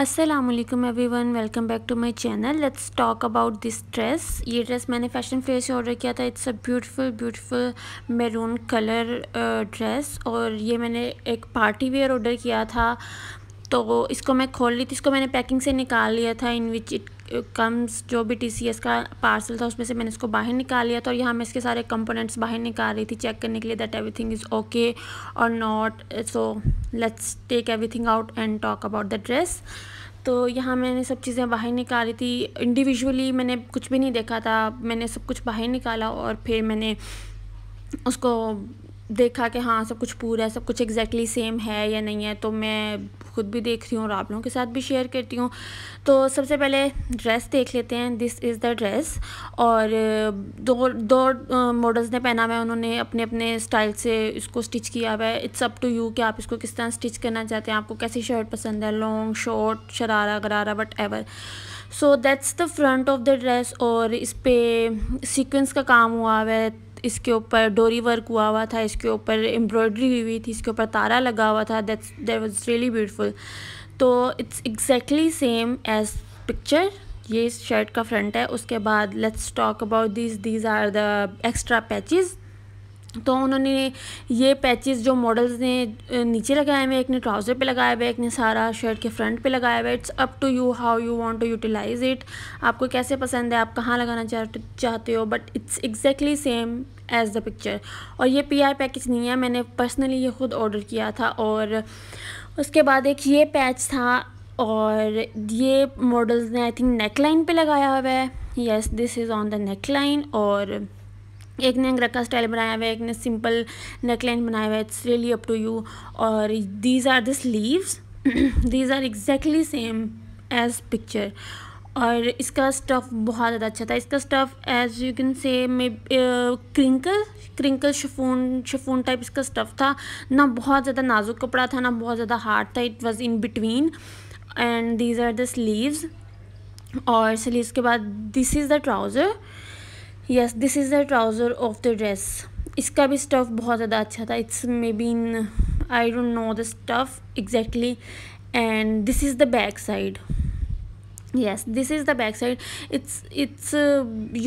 Aslam everyone welcome back to my channel let's talk about this dress ये dress मैंने fashion fair से order किया था it's a beautiful beautiful maroon colour dress और ये मैंने एक पार्टी वेयर ऑर्डर किया था तो इसको मैं खोल ली थी इसको मैंने पैकिंग से निकाल लिया था इन विच इट कम्स जो भी टी सी एस का पार्सल था उसमें से मैंने इसको बाहर निकाल लिया था और यहाँ मैं इसके सारे कंपोनेंट्स बाहर निकाल रही थी चेक करने के लिए दैट एवरीथिंग इज़ ओके और not so let's take everything out and talk about the dress तो यहाँ मैंने सब चीज़ें बाहर निकाली थी इंडिविजुअली मैंने कुछ भी नहीं देखा था मैंने सब कुछ बाहर निकाला और फिर मैंने उसको देखा कि हाँ सब कुछ पूरा है सब कुछ एग्जैक्टली सेम है या नहीं है तो मैं खुद भी देख रही हूँ और आप लोगों के साथ भी शेयर करती हूँ तो सबसे पहले ड्रेस देख लेते हैं दिस इज़ द ड्रेस और दो दो मॉडल्स ने पहना हुआ है उन्होंने अपने अपने स्टाइल से इसको स्टिच किया हुआ है इट्स अप टू यू कि आप इसको किस तरह स्टिच करना चाहते हैं आपको कैसी शर्ट पसंद है long short sharara gharara whatever so that's the front of the dress और इस पर सिक्वेंस का काम हुआ हुआ है इसके ऊपर डोरी वर्क हुआ हुआ था इसके ऊपर एम्ब्रॉयडरी हुई हुई थी इसके ऊपर तारा लगा हुआ था that's that was really beautiful तो it's exactly same as picture ये इस शर्ट का फ्रंट है उसके बाद let's talk about this these are the extra patches तो उन्होंने ये पैचेस जो मॉडल्स ने नीचे लगाए हुए एक ने ट्राउज़र पे लगाया हुआ है एक ने सारा शर्ट के फ्रंट पे लगाया हुआ है it's up to you how you want to utilize it आपको कैसे पसंद है आप कहाँ लगाना चाहते हो but it's exactly same as the picture और ये पी आई पैकेज नहीं है मैंने पर्सनली ये ख़ुद ऑर्डर किया था और उसके बाद एक ये पैच था और ये मॉडल्स ने आई थिंक नेक लाइन पर लगाया हुआ है yes this is on the neckline और एक ने का स्टाइल बनाया हुआ है एक ने सिंपल नेकलाइन बनाया हुआ है it's really up to you और these are the sleeves these are exactly same as picture और इसका स्टफ़ बहुत ज़्यादा अच्छा था इसका stuff as you can say may crinkle crinkle chiffon chiffon type इसका स्टफ़ था ना बहुत ज़्यादा नाजुक कपड़ा था ना बहुत ज़्यादा हार्ड था it was in between and these are the sleeves और स्लीव्स के बाद this is the trouser yes this is the trouser of the dress इसका भी स्टफ़ बहुत ज़्यादा अच्छा था it's maybe in I don't know the stuff exactly and this is the back side yes this is the back side it's it's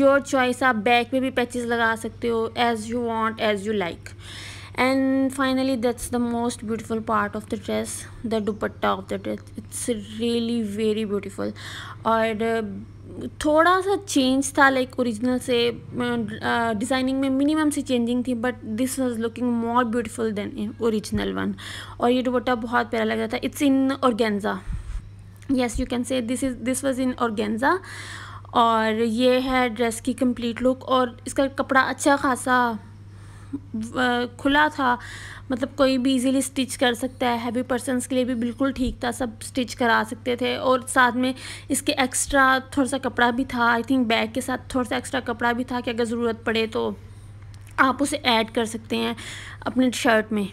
your choice आप back में भी patches लगा सकते हो as you want as you like and finally that's the most beautiful part of the dress the dupatta of the dress it's really very beautiful और uh, थोड़ा सा change था लाइक ओरिजिनल से डिज़ाइनिंग में मिनिमम सी चेंजिंग थी but this was looking more beautiful than original one और ये दुपट्टा बहुत प्यारा लग रहा था it's in organza yes you can say this is this was in organza और ये है ड्रेस की कंप्लीट लुक और इसका कपड़ा अच्छा खासा खुला था मतलब कोई भी इजीली स्टिच कर सकता है हैवी पर्सनस के लिए भी बिल्कुल ठीक था सब स्टिच करा सकते थे और साथ में इसके एक्स्ट्रा थोड़ा सा कपड़ा भी था आई थिंक बैग के साथ थोड़ा सा एक्स्ट्रा कपड़ा भी था कि अगर ज़रूरत पड़े तो आप उसे ऐड कर सकते हैं अपने शर्ट में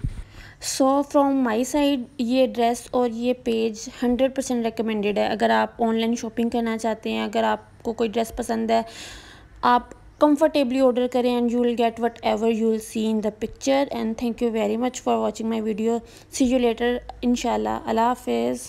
सो फ्रॉम माई साइड ये ड्रेस और ये पेज हंड्रेड परसेंट रिकमेंडेड है अगर आप ऑनलाइन शॉपिंग करना चाहते हैं अगर आपको कोई ड्रेस पसंद है आप comfortably order kare and you will get whatever you will see in the picture and thank you very much for watching my video see you later inshallah allah hafiz